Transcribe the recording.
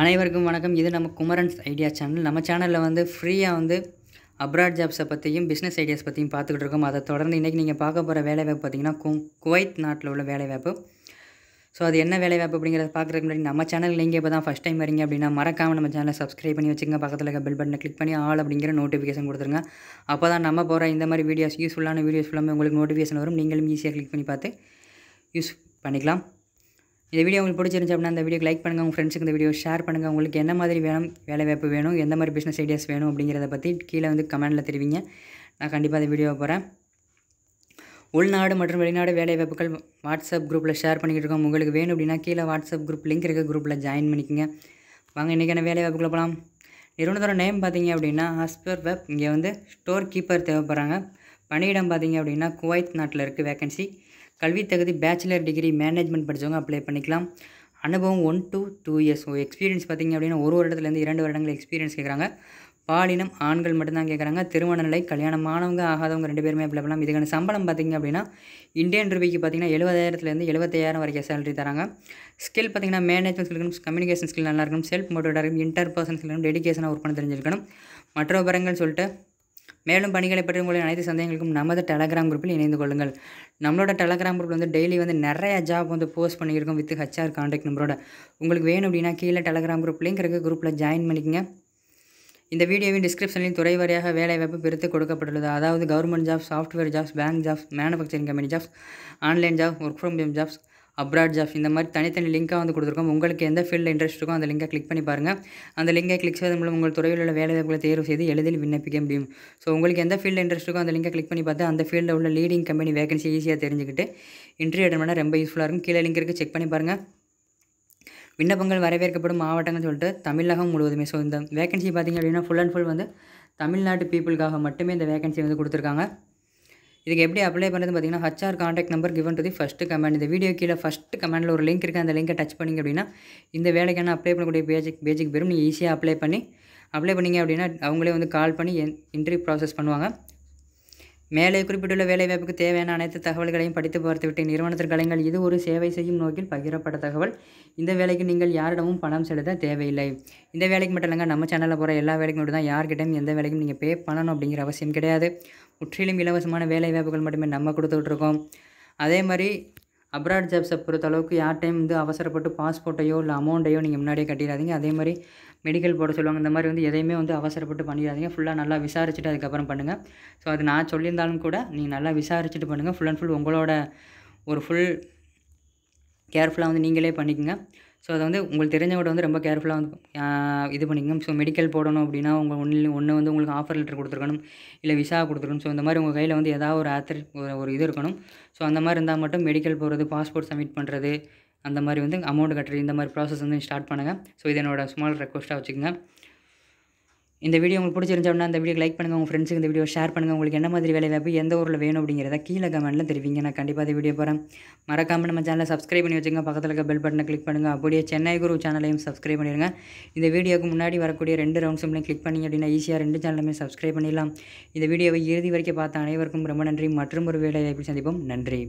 அனைவருக்கும் வணக்கம் இது நம்ம குமரன்ஸ் ஐடியா சேனல் நம்ம சேனலில் வந்து ஃப்ரீயாக வந்து அப்ராட் ஜாப்ஸை பற்றியும் பிஸ்னஸ் ஐடியாஸ் பற்றியும் பார்த்துக்கிட்டு இருக்கோம் அதை தொடர்ந்து இன்றைக்கி நீங்கள் பார்க்க போகிற வேலைவாய்ப்பு பார்த்திங்கன்னா குவைத் நாட்டில் உள்ள வேலைவாய்ப்பு ஸோ அது என்ன வேலைவாய்ப்பு அப்படிங்கிறத பார்க்குறதுக்கு முன்னாடி நம்ம சேனல் நீங்கள் இப்போ தான் ஃபஸ்ட் டைம் வரீங்க அப்படின்னா மறக்காமல் நம்ம சேனலை சப்ஸ்கிரைப் பண்ணி வச்சுங்க பக்கத்தில் இருக்க பெல் பட்டனை கிளிக் பண்ணி ஆள் அப்படிங்கிற நோட்டிஃபிகேஷன் கொடுத்துருங்க அப்போ தான் நம்ம போகிற இந்த மாதிரி வீடியோஸ் யூஸ்ஃபுல்லான வீடியோஸ் ஃபுல்லாமே உங்களுக்கு நோட்டிஃபிகேஷன் வரும் நீங்களும் ஈஸியாக கிளிக் பண்ணி பார்த்து யூஸ் பண்ணிக்கலாம் இந்த வீடியோ உங்களுக்கு பிடிச்சிருந்துச்சு அப்படின்னா அந்த வீடியோ லைக் பண்ணுங்கள் உங்கள் ஃப்ரெண்ட்ஸுக்கு இந்த வீடியோ ஷேர் பண்ணுங்கள் உங்களுக்கு என்ன மாதிரி வேணும் வேலை வாய்ப்பு வேணும் எந்த மாதிரி பிஸ்னஸ் ஐடியாஸ் வேணும் அப்படிங்கிறத பற்றி கீழே வந்து கமெண்ட்டில் தெரிவிங்க நான் கண்டிப்பாக அந்த வீடியோ போகிறேன் உள்நாடு மற்றும் வெளிநாடு வேலைவாய்ப்புகள் வாட்ஸ்அப் குரூப்பில் ஷேர் பண்ணிக்கிட்டு இருக்கோம் உங்களுக்கு வேணும் அப்படின்னா கீழே வாட்ஸ்அப் குரூப் லிங்க் இருக்க குரூப்பில் ஜாயின் பண்ணிக்கோங்க வாங்க இன்றைக்கான வாய்ப்புகளை போகலாம் நிறுவனத்தோட நேம் பார்த்தீங்க அப்படின்னா ஹாஸ்பர் வெப் இங்கே வந்து ஸ்டோர் கீப்பர் தேவைப்படுறாங்க பணியிடம் பார்த்தீங்க அப்படின்னா குவைத் நாட்டில் இருக்குது வேகன்சி கல்வி தகுதி பேச்சுலர் டிகிரி மேனேஜ்மெண்ட் படித்தவங்க அப்ளை பண்ணிக்கலாம் அனுபவம் one to two years experience பார்த்திங்க அப்படின்னா ஒரு வருடத்துலேருந்து இரண்டு வருடங்கள் எக்ஸ்பீரியன்ஸ் கேட்குறாங்க பாலினம் ஆண்கள் மட்டும்தான் கேட்குறாங்க திருமண நிலை கல்யாணம் மாணவங்க ஆகாதவங்க ரெண்டு பேருமே அப்ளை பண்ணலாம் இதுக்கான சம்பளம் பார்த்திங்க அப்படின்னா இந்தியன் ரூபாய்க்கு பார்த்திங்கன்னா எழுபதாயிரத்துலேருந்து எழுபத்தாயிரம் வரைக்கும் சேலரி தராங்க ஸ்கில் பார்த்திங்கன்னா மேனேஜ்மெண்ட் ஸ்கில் இருக்கணும் கம்யூனிகேஷன் ஸ்கில் நல்லா இருக்கணும் செல்ஃப் மோட்டிவேட்டாக இருக்கும் இன்டர் பர்சன் ஸ்கில் இருக்கணும் டெடிக்கேஷனாக ஒர்க் பண்ண தெரிஞ்சிருக்கணும் மற்ற விவரங்கள் சொல்லிட்டு மேலும் பணிகளை பற்றி உங்களுடைய அனைத்து சந்தேகங்களுக்கும் நமது டெலகிராம் குரூப்பில் இணைந்து கொள்ளுங்கள் நம்மளோட டெலகிராம் குரூப்பில் வந்து டெய்லி வந்து நிறைய ஜாப் வந்து போஸ்ட் பண்ணியிருக்கோம் வித் ஹச்ஆர் காண்டாக்ட் நம்பரோட உங்களுக்கு வேணும் அப்படின்னா கீழே டெலகிராம் குரூப் லிங்க் இருக்குது குரூப்பில் ஜாயின் பண்ணிக்கங்க இந்த வீடியோவின் டிஸ்கிரிப்ஷனில் துறை வேலை வேலைவாய்ப்பு பிரித்து கொடுக்கப்பட்டுள்ளது அதாவது government jobs software jobs bank jobs manufacturing company jobs online job work from home jobs abroad job இந்த மாதிரி தனித்தனி லிங்காக வந்து கொடுத்துருக்கோம் உங்களுக்கு எந்த ஃபீல்டில் இன்ட்ரெஸ்ட் இருக்கோ அந்த லிங்கை கிளிக் பண்ணி பாருங்கள் அந்த லிங்கை கிளிக் செய்வதன் மூலம் உங்கள் துறையில் உள்ள வேலைவாய்ப்புகளை தேர்வு செய்து எளிதில் விண்ணப்பிக்க முடியும் ஸோ உங்களுக்கு எந்த ஃபீல்டில் இன்ட்ரெஸ்ட் இருக்கோ அந்த லிங்கை கிளிக் பண்ணி பார்த்து அந்த ஃபீல்டில் உள்ள லீடிங் கம்பெனி வேகன்சி ஈஸியாக தெரிஞ்சுக்கிட்டு இன்ட்ரி அட்டன் பண்ணால் ரொம்ப யூஸ்ஃபுல்லாக இருக்கும் கீழே லிங்க் இருக்குது செக் பண்ணி பாருங்கள் விண்ணப்பங்கள் வரவேற்கப்படும் மாவட்டங்கள் சொல்லிட்டு தமிழகம் முழுவதுமே ஸோ இந்த வேகன்சி பார்த்திங்க அப்படின்னா ஃபுல் அண்ட் ஃபுல் வந்து தமிழ்நாட்டு பீப்புளுக்காக மட்டுமே இந்த வேகன்சி வந்து கொடுத்துருக்காங்க இதுக்கு எப்படி அப்ளை பண்ணுறது பார்த்தீங்கன்னா HR contact number given to the first comment இந்த வீடியோ கீழே ஃபஸ்ட்டு கமெண்டில் ஒரு லிங்க் இருக்குது அந்த லிங்கை டச் பண்ணிங்க அப்படின்னா இந்த வேலைக்கான அப்ளை பண்ணக்கூடிய பேஜிக் பேஜிக் பெரும் நீங்கள் ஈஸியாக அப்ளை பண்ணி அப்ளை பண்ணிங்க அப்படின்னா அவங்களே வந்து கால் பண்ணி இன்டர்வியூ ப்ராசஸ் பண்ணுவாங்க மேலே குறிப்பிட்டுள்ள வேலைவாய்ப்புக்கு தேவையான அனைத்து தகவல்களையும் படித்து பார்த்துவிட்டு நிறுவனத்திற்கு அலைங்கள் இது ஒரு சேவை செய்யும் நோக்கில் பகிரப்பட்ட தகவல் இந்த வேலைக்கு நீங்கள் யாரிடமும் பணம் செலுத்த தேவையில்லை இந்த வேலைக்கு மட்டும் இல்லைங்க நம்ம சேனலில் போகிற எல்லா வேலைக்கும் மட்டும் தான் யார்கிட்டையும் எந்த வேலைக்கும் நீங்கள் பே பண்ணணும் அப்படிங்கிற அவசியம் கிடையாது முற்றிலும் இலவசமான வேலைவாய்ப்புகள் மட்டுமே நம்ம கொடுத்துட்ருக்கோம் அதே மாதிரி அப்ராட் ஜாப்ஸை பொறுத்தளவுக்கு டைம் வந்து அவசரப்பட்டு பாஸ்போர்ட்டையோ இல்லை அமௌண்ட்டையோ நீங்கள் முன்னாடியே கட்டிடாதீங்க அதே மாதிரி மெடிக்கல் போட சொல்லுவாங்க இந்த மாதிரி வந்து எதையுமே வந்து அவசரப்பட்டு பண்ணிடாதீங்க ஃபுல்லாக நல்லா விசாரிச்சுட்டு அதுக்கப்புறம் பண்ணுங்கள் ஸோ அது நான் சொல்லியிருந்தாலும் கூட நீங்கள் நல்லா விசாரிச்சுட்டு பண்ணுங்கள் ஃபுல் அண்ட் ஃபுல் உங்களோட ஒரு ஃபுல் கேர்ஃபுல்லாக வந்து நீங்களே பண்ணிக்கோங்க ஸோ அதை வந்து உங்களுக்கு கூட வந்து ரொம்ப கேர்ஃபுல்லாக வந்து இது பண்ணிக்கணும் ஸோ மெடிக்கல் போடணும் அப்படின்னா உங்கள் ஒன்று ஒன்று வந்து உங்களுக்கு ஆஃபர் லெட்டர் கொடுத்துருக்கணும் இல்லை விசா கொடுத்துருக்கணும் ஸோ இந்த மாதிரி உங்கள் கையில் வந்து ஏதாவது ஒரு ஆத்திரி ஒரு இது இருக்கணும் ஸோ அந்த மாதிரி இருந்தால் மட்டும் மெடிக்கல் போகிறது பாஸ்போர்ட் சப்மிட் பண்ணுறது அந்த மாதிரி வந்து அமௌண்ட் கட்டுறது இந்த மாதிரி ப்ராசஸ் வந்து ஸ்டார்ட் பண்ணுங்கள் ஸோ இது என்னோட ஸ்மால் ரெக்வஸ்ட்டாக வச்சுக்கோங்க இந்த வீடியோ உங்களுக்கு பிடிச்சிருந்தோம்னா அந்த வீடியோ லைக் பண்ணுங்கள் உங்கள் ஃப்ரெண்ட்ஸுக்கு இந்த வீடியோ ஷேர் பண்ணுங்கள் உங்களுக்கு என்ன மாதிரி வேலை வாய்ப்பு எந்த ஊரில் வேணும் அப்படிங்கிறத கீழே கமெண்ட்டில் தெரிவிங்க நான் கண்டிப்பாக இந்த வீடியோ போகிறேன் மறக்காமல் நம்ம சேனலை சப்ஸ்கிரைப் பண்ணி வச்சுங்க பக்கத்தில் இருக்க பெல் பட்டனை கிளிக் பண்ணுங்கள் அப்படியே சென்னை குரு சேனலையும் சப்ஸ்கிரைப் பண்ணிடுங்க இந்த வீடியோக்கு முன்னாடி வரக்கூடிய ரெண்டு ரவுண்ட் சிம்லையும் கிளிக் பண்ணி அப்படின்னா ஈஸியாக ரெண்டு சேனலுமே சப்ஸ்கிரைப் பண்ணிடலாம் இந்த வீடியோவை இறுதி வரைக்கும் பார்த்த அனைவருக்கும் ரொம்ப நன்றி மற்றும் ஒரு வேலை வாய்ப்பு சந்திப்போம் நன்றி